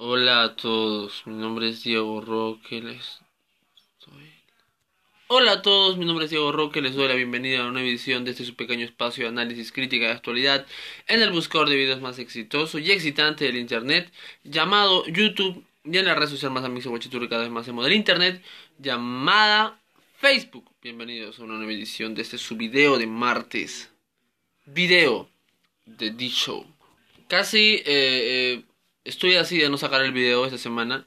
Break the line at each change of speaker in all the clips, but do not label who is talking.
Hola a todos, mi nombre es Diego Roque, les doy... Hola a todos, mi nombre es Diego Roque, les doy la bienvenida a una nueva edición de este su pequeño espacio de análisis crítica de actualidad en el buscador de videos más exitoso y excitante del internet llamado YouTube y en la red social más amiga y cada vez más hacemos del internet llamada Facebook. Bienvenidos a una nueva edición de este su video de martes, video de D-Show. Casi... eh, eh estoy así de no sacar el video esta semana.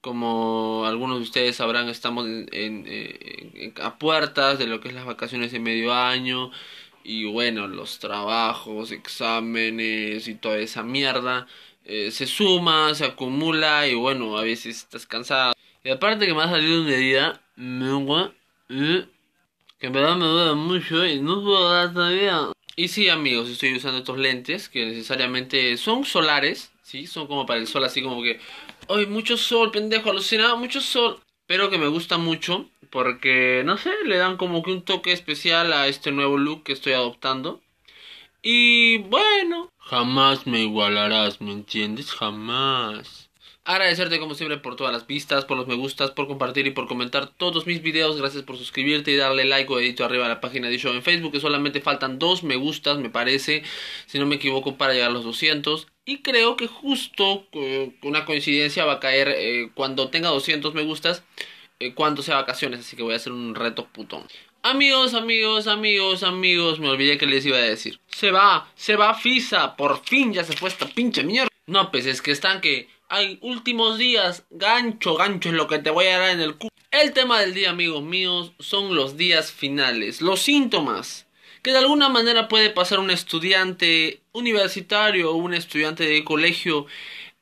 Como algunos de ustedes sabrán, estamos eh, en, a puertas de lo que es las vacaciones de medio año. Y bueno, los trabajos, exámenes y toda esa mierda. Eh, se suma, se acumula y bueno, a veces estás cansado. Y aparte que me ha salido una idea eh, que en verdad me duele mucho y no puedo dar todavía. Y sí amigos, estoy usando estos lentes que necesariamente son solares ¿sí? Son como para el sol, así como que, ¡ay, mucho sol, pendejo, alucinado, mucho sol! Pero que me gusta mucho porque, no sé, le dan como que un toque especial a este nuevo look que estoy adoptando. Y bueno, jamás me igualarás, ¿me entiendes? Jamás. Agradecerte como siempre por todas las vistas, por los me gustas, por compartir y por comentar todos mis videos. Gracias por suscribirte y darle like o edito arriba a la página de Show en Facebook, que solamente faltan dos me gustas, me parece, si no me equivoco, para llegar a los 200. Y creo que justo eh, una coincidencia va a caer eh, cuando tenga 200 me gustas, eh, cuando sea vacaciones, así que voy a hacer un reto putón. Amigos, amigos, amigos, amigos, me olvidé que les iba a decir. Se va, se va Fisa, por fin ya se fue esta pinche mierda. No, pues es que están que hay últimos días, gancho, gancho es lo que te voy a dar en el cu. El tema del día, amigos míos, son los días finales, los síntomas que de alguna manera puede pasar un estudiante universitario o un estudiante de colegio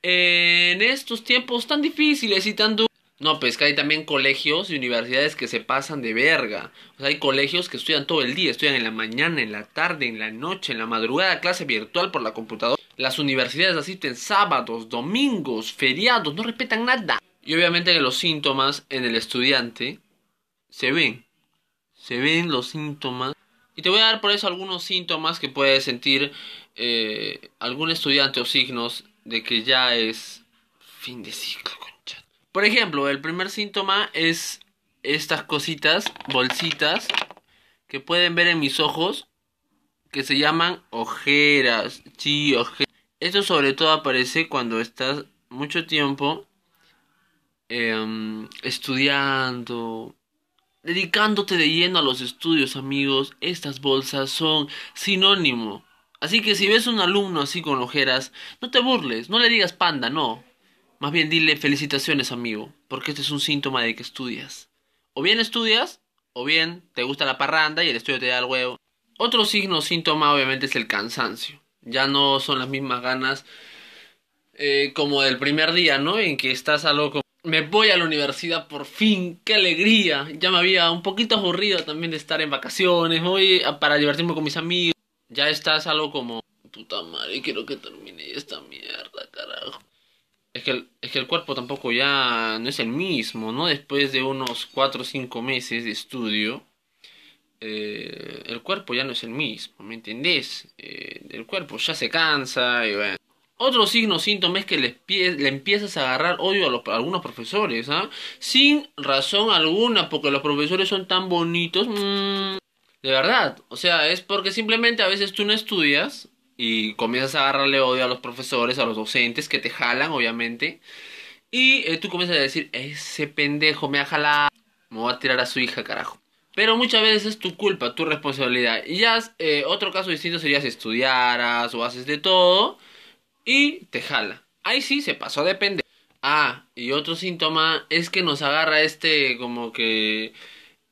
eh, en estos tiempos tan difíciles y tan duros. No, pues que hay también colegios y universidades que se pasan de verga. O sea, hay colegios que estudian todo el día, estudian en la mañana, en la tarde, en la noche, en la madrugada, clase virtual por la computadora. Las universidades asisten sábados, domingos, feriados, no respetan nada. Y obviamente que los síntomas en el estudiante se ven. Se ven los síntomas y te voy a dar por eso algunos síntomas que puede sentir eh, algún estudiante o signos de que ya es fin de ciclo, Por ejemplo, el primer síntoma es estas cositas, bolsitas, que pueden ver en mis ojos, que se llaman ojeras. Sí, ojeras. Esto sobre todo aparece cuando estás mucho tiempo em, estudiando, Dedicándote de lleno a los estudios, amigos, estas bolsas son sinónimo. Así que si ves un alumno así con ojeras, no te burles, no le digas panda, no. Más bien dile felicitaciones, amigo, porque este es un síntoma de que estudias. O bien estudias, o bien te gusta la parranda y el estudio te da el huevo. Otro signo síntoma obviamente es el cansancio. Ya no son las mismas ganas eh, como del primer día, ¿no? En que estás a como me voy a la universidad por fin, qué alegría. Ya me había un poquito aburrido también de estar en vacaciones, voy a, para divertirme con mis amigos. Ya estás algo como, puta madre, quiero que termine esta mierda, carajo. Es que, el, es que el cuerpo tampoco ya no es el mismo, ¿no? Después de unos 4 o 5 meses de estudio, eh, el cuerpo ya no es el mismo, ¿me entendés? Eh, el cuerpo ya se cansa y bueno. Otro signo, síntoma es que le, le empiezas a agarrar odio a, los, algunos profesores, ¿ah? Sin razón alguna, porque los profesores son tan bonitos. Mm, de verdad, o sea, es porque simplemente a veces tú no estudias y comienzas a agarrarle odio a los profesores, a los docentes que te jalan, obviamente. Y eh, tú comienzas a decir, ese pendejo me ha jalado, me va a tirar a su hija, carajo. Pero muchas veces es tu culpa, tu responsabilidad. Y ya eh, otro caso distinto sería si estudiaras o haces de todo y te jala. Ahí sí se pasó de pendejo. Ah, y otro síntoma es que nos agarra este como que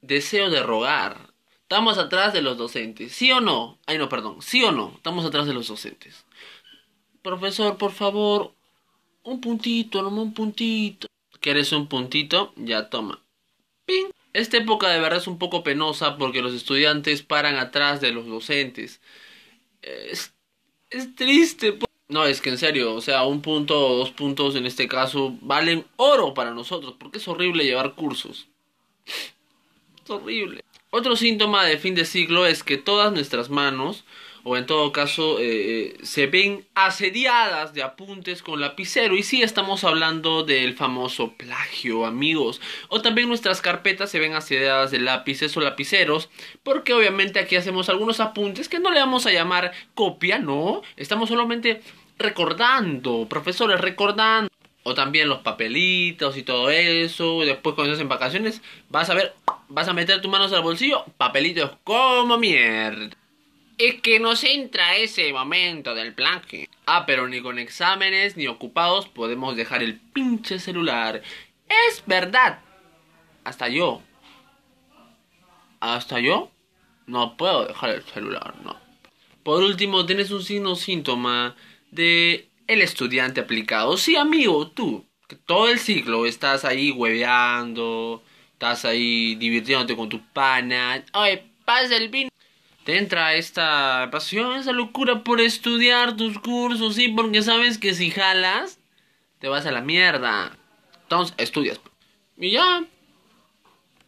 deseo de rogar. Estamos atrás de los docentes, ¿sí o no? Ay, no, perdón, ¿sí o no? Estamos atrás de los docentes. Profesor, por favor, un puntito, no un puntito. ¿Quieres un puntito? Ya toma. ¡Ping! Esta época de verdad es un poco penosa porque los estudiantes paran atrás de los docentes. Es, es triste. No, es que en serio, o sea, un punto o dos puntos en este caso valen oro para nosotros, porque es horrible llevar cursos. Es horrible. Otro síntoma de fin de siglo es que todas nuestras manos, o en todo caso, eh, eh, se ven asediadas de apuntes con lapicero. Y sí estamos hablando del famoso plagio, amigos. O también nuestras carpetas se ven asediadas de lápices o lapiceros, porque obviamente aquí hacemos algunos apuntes que no le vamos a llamar copia, no. Estamos solamente recordando, profesores recordando. O también los papelitos y todo eso. Después cuando estás en vacaciones vas a ver, vas a meter tus manos al bolsillo, papelitos como mierda. Es que nos entra ese momento del planque Ah, pero ni con exámenes ni ocupados podemos dejar el pinche celular. Es verdad. Hasta yo. Hasta yo. No puedo dejar el celular, no. Por último, ¿tienes un signo síntoma de el estudiante aplicado. Sí, amigo, tú, todo el ciclo estás ahí hueveando, estás ahí divirtiéndote con tu pana Oye, pasa el vino. Te entra esta pasión, esa locura por estudiar tus cursos, sí, porque sabes que si jalas, te vas a la mierda. Entonces, estudias. Y ya.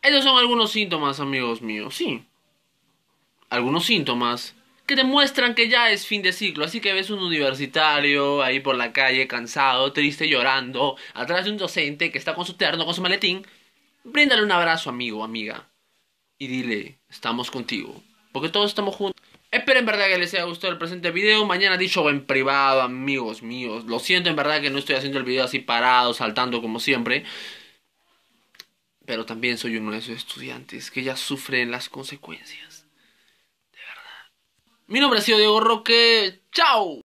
Esos son algunos síntomas, amigos míos, sí. Algunos síntomas que demuestran que ya es fin de ciclo. Así que ves un universitario ahí por la calle, cansado, triste, llorando, atrás de un docente que está con su terno, con su maletín. Bríndale un abrazo, amigo, amiga. Y dile, estamos contigo. Porque todos estamos juntos. Espero en verdad que les haya gustado el presente video. Mañana dicho en privado, amigos míos. Lo siento en verdad que no estoy haciendo el video así parado, saltando como siempre. Pero también soy uno de esos estudiantes que ya sufren las consecuencias. Mi nombre ha sido Diego Roque. ¡Chao!